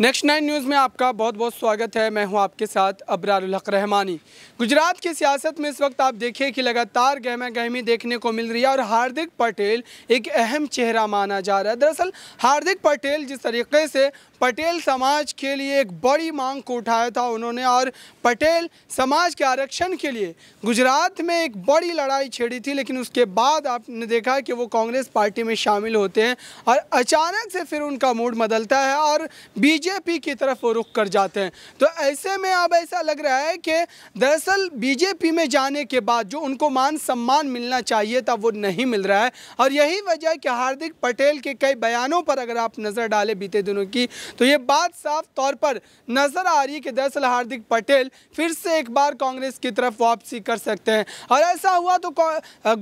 next nine news में आपका बहुत बहुत स्वागत है मैं हूं आपके साथ अबरारहक रहमानी गुजरात की सियासत में इस वक्त आप देखिए कि लगातार गहमा गहमी देखने को मिल रही है और हार्दिक पटेल एक अहम चेहरा माना जा रहा है दरअसल हार्दिक पटेल जिस तरीके से पटेल समाज के लिए एक बड़ी मांग को उठाया था उन्होंने और पटेल समाज के आरक्षण के लिए गुजरात में एक बड़ी लड़ाई छेड़ी थी लेकिन उसके बाद आपने देखा कि वो कांग्रेस पार्टी में शामिल होते हैं और अचानक से फिर उनका मूड बदलता है और बीच बीजेपी की तरफ रुख कर जाते हैं तो ऐसे में अब ऐसा लग रहा है कि दरअसल बीजेपी में जाने के बाद जो उनको मान सम्मान मिलना चाहिए था वो नहीं मिल रहा है और यही वजह है कि हार्दिक पटेल के कई बयानों पर अगर आप नज़र डालें बीते दिनों की तो ये बात साफ तौर पर नज़र आ रही है कि दरअसल हार्दिक पटेल फिर से एक बार कांग्रेस की तरफ वापसी कर सकते हैं और ऐसा हुआ तो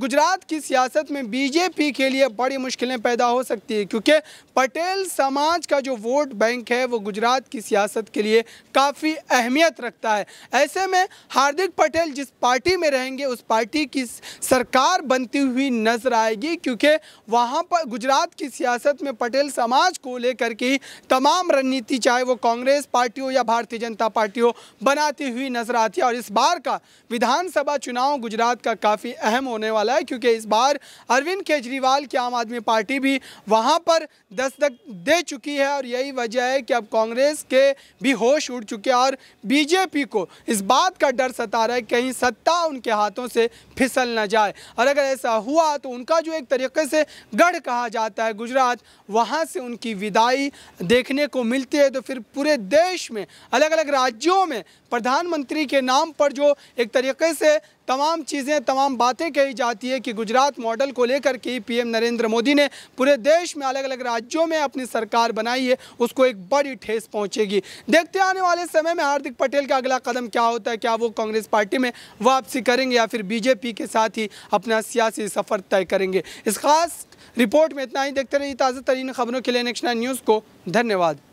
गुजरात की सियासत में बीजेपी के लिए बड़ी मुश्किलें पैदा हो सकती है क्योंकि पटेल समाज का जो वोट बैंक है वो गुजरात की सियासत के लिए काफ़ी अहमियत रखता है ऐसे में हार्दिक पटेल जिस पार्टी में रहेंगे उस पार्टी की सरकार बनती हुई नजर आएगी क्योंकि वहाँ पर गुजरात की सियासत में पटेल समाज को लेकर के तमाम रणनीति चाहे वो कांग्रेस पार्टी हो या भारतीय जनता पार्टी हो बनाती हुई नजर आती है और इस बार का विधानसभा चुनाव गुजरात का काफ़ी अहम होने वाला है क्योंकि इस बार अरविंद केजरीवाल की आम आदमी पार्टी भी वहाँ पर दस्तक दे चुकी है और यही वजह है कि अब कांग्रेस के भी होश उड़ चुके हैं और बीजेपी को इस बात का डर सता रहा है कहीं सत्ता उनके हाथों से फिसल ना जाए और अगर ऐसा हुआ तो उनका जो एक तरीके से गढ़ कहा जाता है गुजरात वहाँ से उनकी विदाई देखने को मिलती है तो फिर पूरे देश में अलग अलग राज्यों में प्रधानमंत्री के नाम पर जो एक तरीके से तमाम चीज़ें तमाम बातें कही जाती है कि गुजरात मॉडल को लेकर के पीएम नरेंद्र मोदी ने पूरे देश में अलग अलग राज्यों में अपनी सरकार बनाई है उसको एक बड़ी ठेस पहुंचेगी देखते आने वाले समय में हार्दिक पटेल का अगला कदम क्या होता है क्या वो कांग्रेस पार्टी में वापसी करेंगे या फिर बीजेपी के साथ ही अपना सियासी सफ़र तय करेंगे इस खास रिपोर्ट में इतना ही देखते रहिए ताज़ा तरीन खबरों के लिए नेक्स्ट न्यूज़ को धन्यवाद